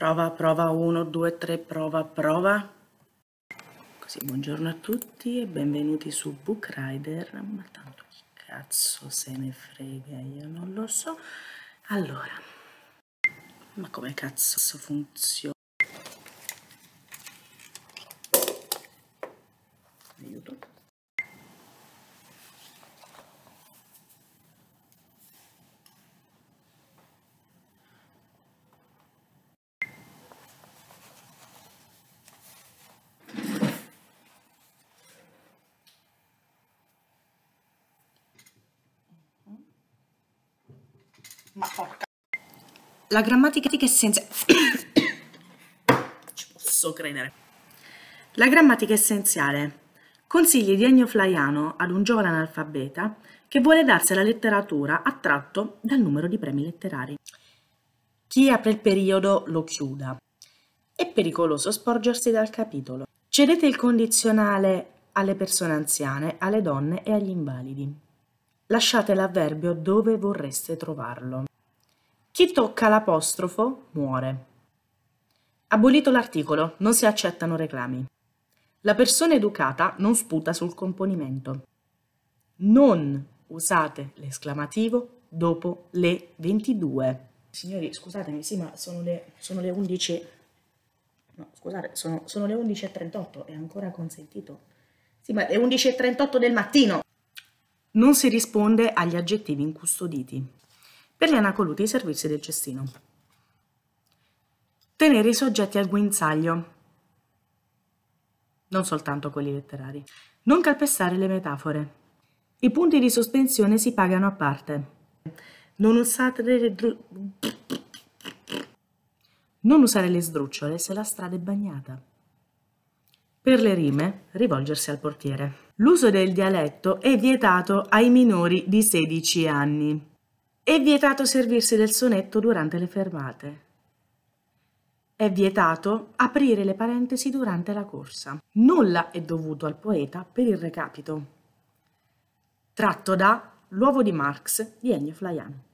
Prova, prova 1, 2, 3, prova, prova. Così, buongiorno a tutti e benvenuti su Book Rider. Ma tanto chi cazzo se ne frega, io non lo so. Allora, ma come cazzo funziona? Aiuto. Ma porca. La grammatica è essenziale. Ci posso credere. La grammatica è essenziale. Consigli di Ennio Flaiano ad un giovane analfabeta che vuole darsi alla letteratura attratto dal numero di premi letterari. Chi apre il periodo lo chiuda. È pericoloso sporgersi dal capitolo. Cedete il condizionale alle persone anziane, alle donne e agli invalidi lasciate l'avverbio dove vorreste trovarlo. Chi tocca l'apostrofo muore. Abolito l'articolo, non si accettano reclami. La persona educata non sputa sul componimento. Non usate l'esclamativo dopo le 22. Signori, scusatemi, sì, ma sono le, sono le 11. No, scusate, sono, sono le 11.38, è ancora consentito. Sì, ma è 11.38 del mattino. Non si risponde agli aggettivi incustoditi. Per gli anacoluti i servizi del cestino. Tenere i soggetti al guinzaglio. Non soltanto quelli letterari. Non calpestare le metafore. I punti di sospensione si pagano a parte. Non usate le... Non usare le sdrucciole se la strada è bagnata. Per le rime, rivolgersi al portiere. L'uso del dialetto è vietato ai minori di 16 anni. È vietato servirsi del sonetto durante le fermate. È vietato aprire le parentesi durante la corsa. Nulla è dovuto al poeta per il recapito. Tratto da L'uovo di Marx di Ennio Flaiano.